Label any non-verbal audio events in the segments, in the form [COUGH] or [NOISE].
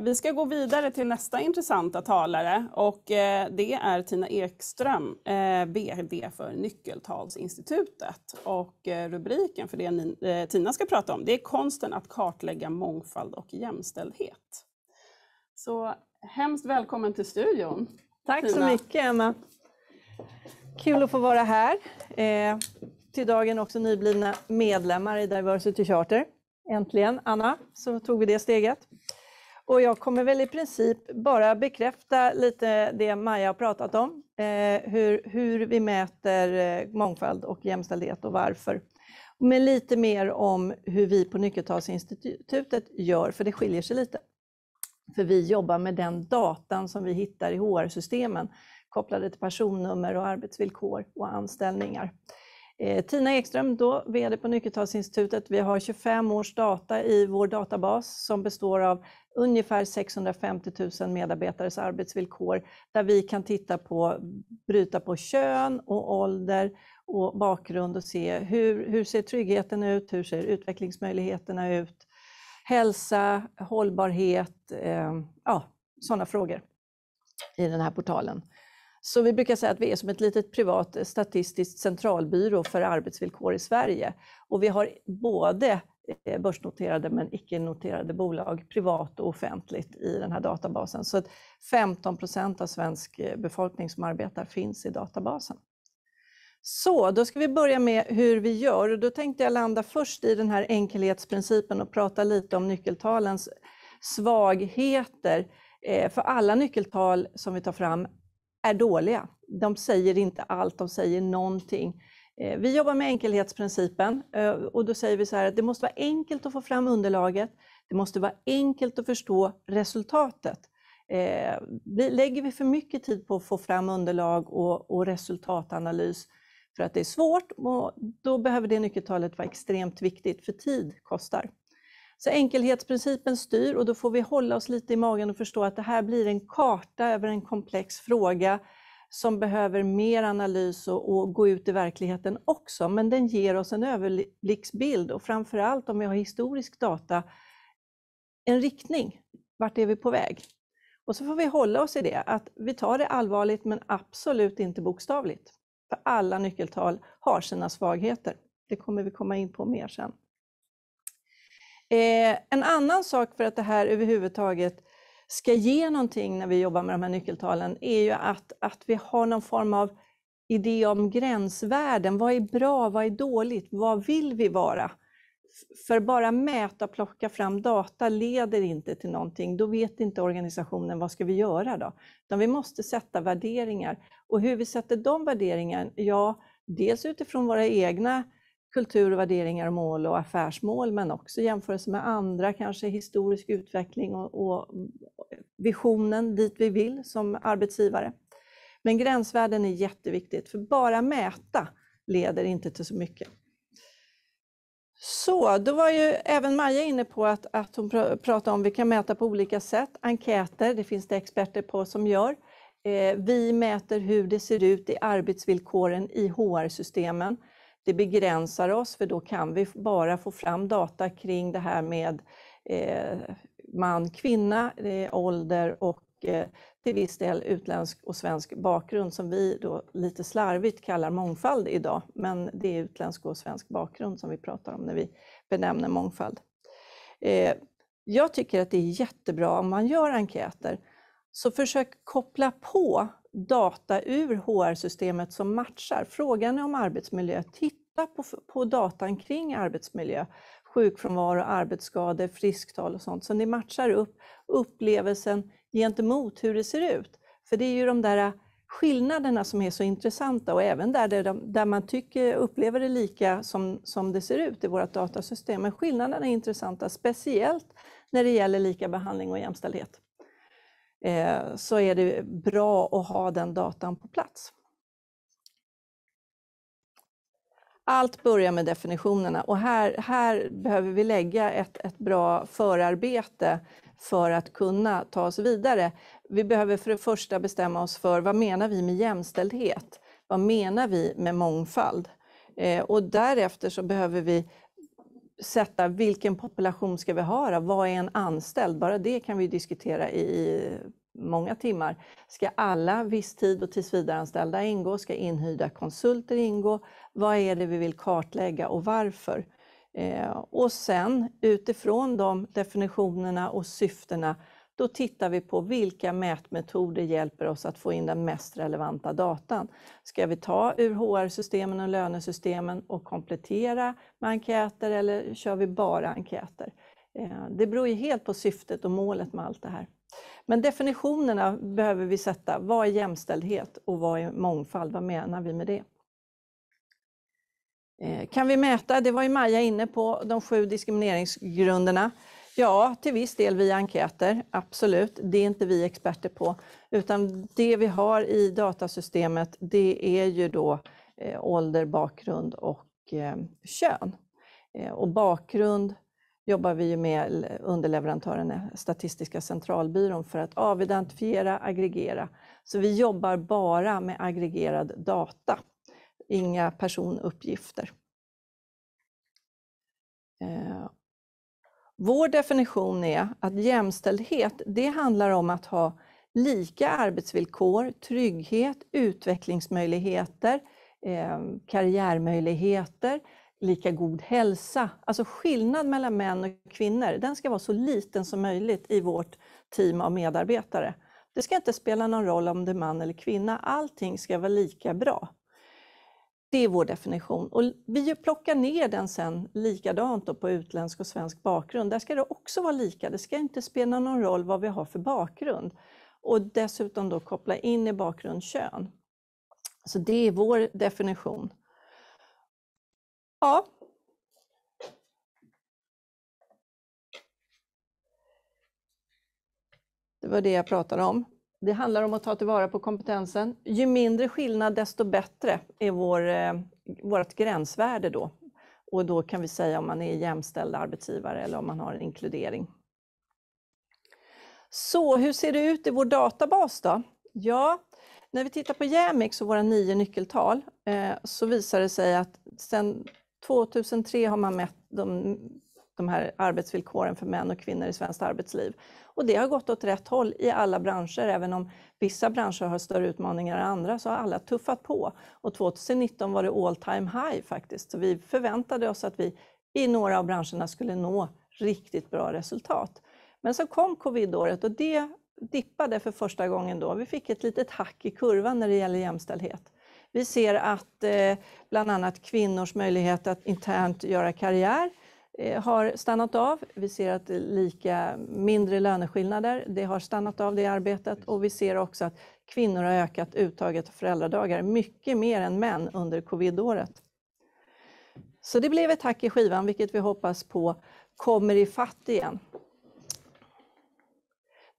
Vi ska gå vidare till nästa intressanta talare och eh, det är Tina Ekström, VD eh, för Nyckeltalsinstitutet. Och eh, rubriken för det Tina ska prata om, det är konsten att kartlägga mångfald och jämställdhet. Så hemskt välkommen till studion. Tack Tina. så mycket Emma. Kul att få vara här. till dagen också nyblivna medlemmar i Diversity Charter. Äntligen, Anna, så tog vi det steget. Och jag kommer väl i princip bara bekräfta lite det Maja har pratat om, eh, hur, hur vi mäter eh, mångfald och jämställdhet och varför. Men lite mer om hur vi på Nyckeltalsinstitutet gör, för det skiljer sig lite. För vi jobbar med den datan som vi hittar i HR-systemen kopplade till personnummer och arbetsvillkor och anställningar. Eh, Tina Ekström, då VD på Nyckeltalsinstitutet. Vi har 25 års data i vår databas som består av ungefär 650 000 medarbetares arbetsvillkor där vi kan titta på, bryta på kön och ålder och bakgrund och se hur, hur ser tryggheten ut, hur ser utvecklingsmöjligheterna ut, hälsa, hållbarhet, eh, ja, sådana frågor i den här portalen. Så vi brukar säga att vi är som ett litet privat eh, statistiskt centralbyrå för arbetsvillkor i Sverige. Och vi har både eh, börsnoterade men icke-noterade bolag, privat och offentligt, i den här databasen. Så att 15 procent av svensk eh, befolkning som arbetar finns i databasen. Så då ska vi börja med hur vi gör. Och då tänkte jag landa först i den här enkelhetsprincipen och prata lite om nyckeltalens svagheter. För alla nyckeltal som vi tar fram är dåliga. De säger inte allt, de säger någonting. Eh, vi jobbar med enkelhetsprincipen eh, och då säger vi så här att det måste vara enkelt att få fram underlaget. Det måste vara enkelt att förstå resultatet. Eh, lägger vi för mycket tid på att få fram underlag och, och resultatanalys för att det är svårt, då behöver det nyckeltalet vara extremt viktigt, för tid kostar. Så enkelhetsprincipen styr och då får vi hålla oss lite i magen och förstå att det här blir en karta över en komplex fråga som behöver mer analys och, och gå ut i verkligheten också, men den ger oss en överblicksbild och framför allt om vi har historisk data, en riktning. Vart är vi på väg? Och så får vi hålla oss i det, att vi tar det allvarligt men absolut inte bokstavligt. För alla nyckeltal har sina svagheter. Det kommer vi komma in på mer sen. Eh, en annan sak för att det här överhuvudtaget ska ge någonting när vi jobbar med de här nyckeltalen är ju att, att vi har någon form av idé om gränsvärden. Vad är bra? Vad är dåligt? Vad vill vi vara? För bara mäta, och plocka fram data leder inte till någonting. Då vet inte organisationen vad ska vi göra då? Utan vi måste sätta värderingar. Och hur vi sätter de värderingarna, ja, dels utifrån våra egna kultur, värderingar, mål och affärsmål, men också jämförelse med andra, kanske historisk utveckling och, och visionen dit vi vill som arbetsgivare. Men gränsvärden är jätteviktigt, för bara mäta leder inte till så mycket. Så, då var ju även Maja inne på att, att hon pratade om vi kan mäta på olika sätt. Enkäter, det finns det experter på som gör. Eh, vi mäter hur det ser ut i arbetsvillkoren i HR-systemen det begränsar oss för då kan vi bara få fram data kring det här med eh, man, kvinna, eh, ålder och eh, till viss del utländsk och svensk bakgrund som vi då lite slarvigt kallar mångfald idag. Men det är utländsk och svensk bakgrund som vi pratar om när vi benämner mångfald. Jag tycker att det är jättebra om man gör enkäter. Så försök koppla på data ur HR-systemet som matchar. Frågan är om arbetsmiljö. Titta på, på datan kring arbetsmiljö, sjukfrånvaro, arbetsskador, frisktal och sånt, så ni matchar upp upplevelsen gentemot hur det ser ut. För det är ju de där äh, skillnaderna som är så intressanta och även där, det, där man tycker, upplever det lika som, som det ser ut i vårt datasystem. Men skillnaderna är intressanta, speciellt när det gäller lika behandling och jämställdhet. Eh, så är det bra att ha den datan på plats. Allt börjar med definitionerna och här, här behöver vi lägga ett, ett bra förarbete för att kunna ta oss vidare. Vi behöver för det första bestämma oss för vad menar vi med jämställdhet? Vad menar vi med mångfald? Eh, och därefter så behöver vi sätta vilken population ska vi ha? Vad är en anställd? Bara det kan vi diskutera i många timmar. Ska alla viss och tillsvidareanställda ingå? Ska inhyrda konsulter ingå? Vad är det vi vill kartlägga och varför? Eh, och sen utifrån de definitionerna och syftena då tittar vi på vilka mätmetoder hjälper oss att få in den mest relevanta datan. Ska vi ta ur HR-systemen och lönesystemen och komplettera med enkäter eller kör vi bara enkäter? Eh, det beror ju helt på syftet och målet med allt det här. Men definitionerna behöver vi sätta. Vad är jämställdhet och vad är mångfald? Vad menar vi med det? Eh, kan vi mäta, det var ju Maja inne på, de sju diskrimineringsgrunderna. Ja, till viss del via enkäter, absolut. Det är inte vi experter på, utan det vi har i datasystemet, det är ju då eh, ålder, bakgrund och eh, kön. Eh, och bakgrund jobbar vi ju med underleverantören Statistiska centralbyrån för att avidentifiera, aggregera. Så vi jobbar bara med aggregerad data, inga personuppgifter. Vår definition är att jämställdhet, det handlar om att ha lika arbetsvillkor, trygghet, utvecklingsmöjligheter, ehm, karriärmöjligheter, lika god hälsa. Alltså skillnad mellan män och kvinnor, den ska vara så liten som möjligt i vårt team av medarbetare. Det ska inte spela någon roll om det är man eller kvinna, allting ska vara lika bra. Det är vår definition och vi plockar ner den sen likadant på utländsk och svensk bakgrund. Där ska det också vara lika, det ska inte spela någon roll vad vi har för bakgrund. Och dessutom då koppla in i bakgrund kön. Så det är vår definition. Ja. Det var det jag pratade om. Det handlar om att ta tillvara på kompetensen. Ju mindre skillnad desto bättre är vår, eh, vårt gränsvärde då. Och då kan vi säga om man är jämställd arbetsgivare eller om man har en inkludering. Så hur ser det ut i vår databas då? Ja, när vi tittar på Jämix och våra nio nyckeltal eh, så visar det sig att sedan 2003 har man mätt de de här arbetsvillkoren för män och kvinnor i svenskt arbetsliv. Och det har gått åt rätt håll i alla branscher, även om vissa branscher har större utmaningar än andra så har alla tuffat på. Och 2019 var det all time high faktiskt, så vi förväntade oss att vi i några av branscherna skulle nå riktigt bra resultat. Men så kom covidåret och det dippade för första gången då. Vi fick ett litet hack i kurvan när det gäller jämställdhet. Vi ser att eh, bland annat kvinnors möjlighet att internt göra karriär Eh, har stannat av. Vi ser att lika mindre löneskillnader, det har stannat av det arbetet och vi ser också att kvinnor har ökat uttaget av föräldradagar mycket mer än män under covidåret. Så det blev ett hack i skivan, vilket vi hoppas på kommer i fatt igen.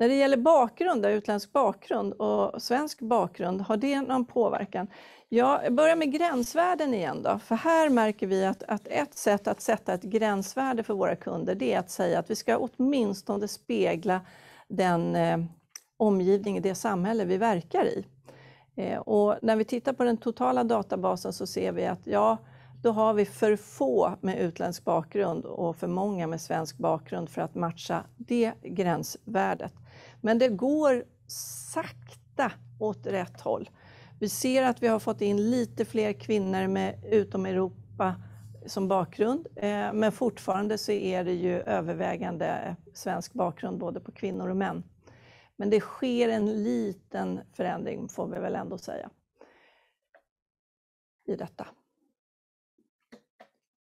När det gäller bakgrund, utländsk bakgrund och svensk bakgrund, har det någon påverkan? jag börjar med gränsvärden igen då, för här märker vi att, att ett sätt att sätta ett gränsvärde för våra kunder, det är att säga att vi ska åtminstone spegla den eh, omgivning, det samhälle vi verkar i. Eh, och när vi tittar på den totala databasen så ser vi att ja, då har vi för få med utländsk bakgrund och för många med svensk bakgrund för att matcha det gränsvärdet. Men det går sakta åt rätt håll. Vi ser att vi har fått in lite fler kvinnor med utom Europa som bakgrund, eh, men fortfarande så är det ju övervägande svensk bakgrund både på kvinnor och män. Men det sker en liten förändring får vi väl ändå säga i detta.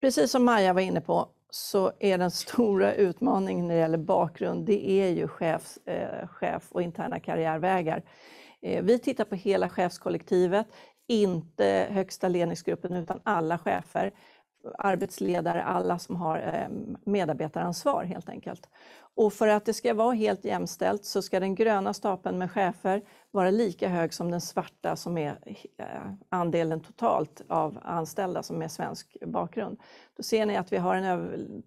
Precis som Maja var inne på, så är den stora utmaningen när det gäller bakgrund, det är ju chefs, eh, chef och interna karriärvägar. Eh, vi tittar på hela chefskollektivet, inte högsta ledningsgruppen utan alla chefer arbetsledare, alla som har ehm, medarbetaransvar helt enkelt. Och för att det ska vara helt jämställt så ska den gröna stapeln med chefer vara lika hög som den svarta som är eh, andelen totalt av anställda som är svensk bakgrund. Då ser ni att vi har en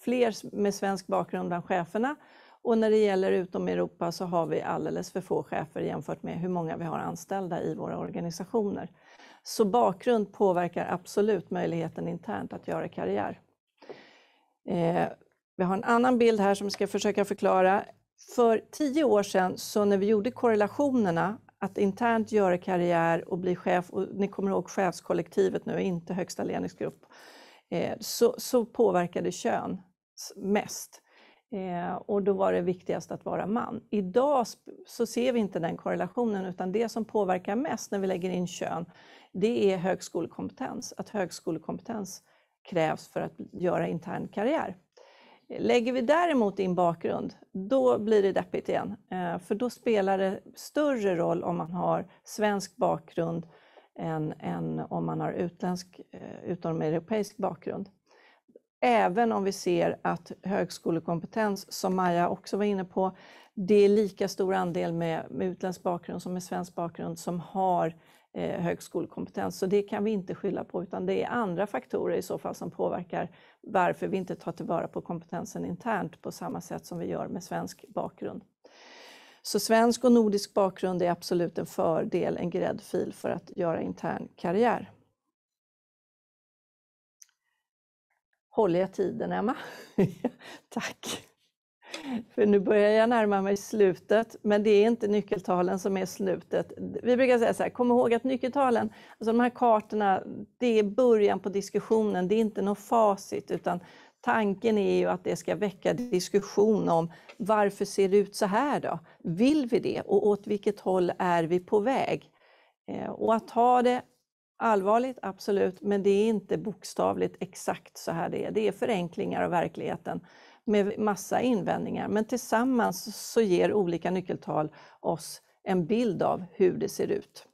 fler med svensk bakgrund bland cheferna och när det gäller utom Europa så har vi alldeles för få chefer jämfört med hur många vi har anställda i våra organisationer. Så bakgrund påverkar absolut möjligheten internt att göra karriär. Eh, vi har en annan bild här som jag ska försöka förklara. För tio år sedan, så när vi gjorde korrelationerna, att internt göra karriär och bli chef, och ni kommer ihåg chefskollektivet nu, inte högsta ledningsgrupp, eh, så, så påverkade kön mest. Eh, och då var det viktigast att vara man. Idag så ser vi inte den korrelationen utan det som påverkar mest när vi lägger in kön, det är högskolekompetens. Att högskolekompetens krävs för att göra intern karriär. Eh, lägger vi däremot in bakgrund, då blir det deppigt igen. Eh, för då spelar det större roll om man har svensk bakgrund än, än om man har utländsk, utomeuropeisk bakgrund. Även om vi ser att högskolekompetens, som Maja också var inne på, det är lika stor andel med, med utländsk bakgrund som med svensk bakgrund som har eh, högskolekompetens. Så det kan vi inte skylla på, utan det är andra faktorer i så fall som påverkar varför vi inte tar tillvara på kompetensen internt på samma sätt som vi gör med svensk bakgrund. Så svensk och nordisk bakgrund är absolut en fördel, en gräddfil för att göra intern karriär. Håller jag tiden, Emma? [LAUGHS] Tack! För nu börjar jag närma mig slutet, men det är inte nyckeltalen som är slutet. Vi brukar säga så här, kom ihåg att nyckeltalen, alltså de här kartorna, det är början på diskussionen, det är inte något facit, utan tanken är ju att det ska väcka diskussion om varför ser det ut så här då? Vill vi det och åt vilket håll är vi på väg? Eh, och att ha det Allvarligt, absolut, men det är inte bokstavligt exakt så här det är. Det är förenklingar av verkligheten med massa invändningar, men tillsammans så ger olika nyckeltal oss en bild av hur det ser ut.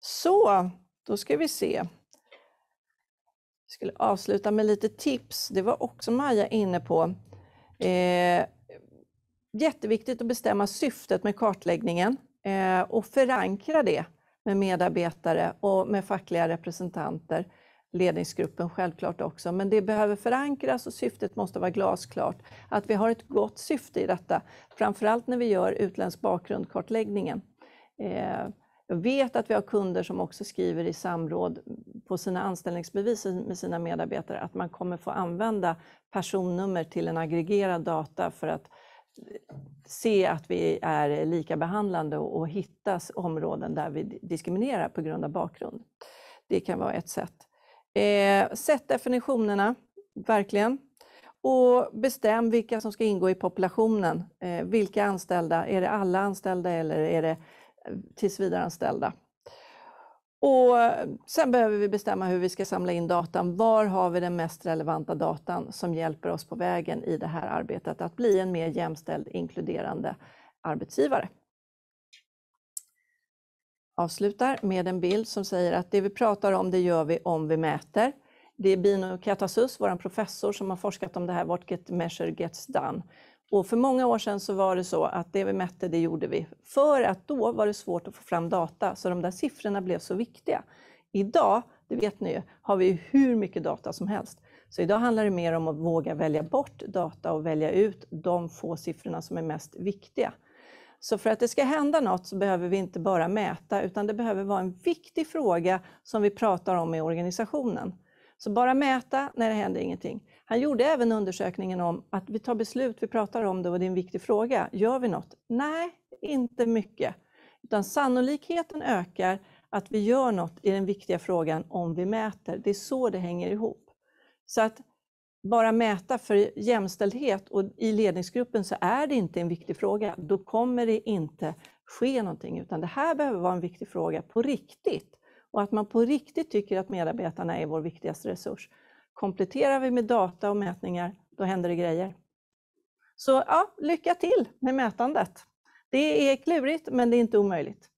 Så, då ska vi se. Jag skulle avsluta med lite tips. Det var också Maja inne på. Eh, jätteviktigt att bestämma syftet med kartläggningen. Eh, och förankra det med medarbetare och med fackliga representanter, ledningsgruppen självklart också, men det behöver förankras och syftet måste vara glasklart. Att vi har ett gott syfte i detta, framförallt när vi gör utländsk bakgrundkartläggningen. Eh, jag vet att vi har kunder som också skriver i samråd på sina anställningsbevis med sina medarbetare att man kommer få använda personnummer till en aggregerad data för att se att vi är lika behandlande och hitta områden där vi diskriminerar på grund av bakgrund. Det kan vara ett sätt. Eh, sätt definitionerna, verkligen. Och bestäm vilka som ska ingå i populationen. Eh, vilka anställda? Är det alla anställda eller är det eh, tillsvidareanställda? Och sen behöver vi bestämma hur vi ska samla in datan. Var har vi den mest relevanta datan som hjälper oss på vägen i det här arbetet att bli en mer jämställd, inkluderande arbetsgivare? Avslutar med en bild som säger att det vi pratar om, det gör vi om vi mäter. Det är Bino Katasus, vår professor, som har forskat om det här, What Get Measure Gets Done. Och för många år sedan så var det så att det vi mätte, det gjorde vi. För att då var det svårt att få fram data, så de där siffrorna blev så viktiga. Idag, det vet ni ju, har vi hur mycket data som helst. Så idag handlar det mer om att våga välja bort data och välja ut de få siffrorna som är mest viktiga. Så för att det ska hända något så behöver vi inte bara mäta, utan det behöver vara en viktig fråga som vi pratar om i organisationen. Så bara mäta när det händer ingenting. Han gjorde även undersökningen om att vi tar beslut, vi pratar om det och det är en viktig fråga. Gör vi något? Nej, inte mycket. Utan sannolikheten ökar att vi gör något i den viktiga frågan om vi mäter. Det är så det hänger ihop. Så att bara mäta för jämställdhet och i ledningsgruppen så är det inte en viktig fråga. Då kommer det inte ske någonting, utan det här behöver vara en viktig fråga på riktigt och att man på riktigt tycker att medarbetarna är vår viktigaste resurs. Kompletterar vi med data och mätningar, då händer det grejer. Så ja, lycka till med mätandet. Det är klurigt, men det är inte omöjligt.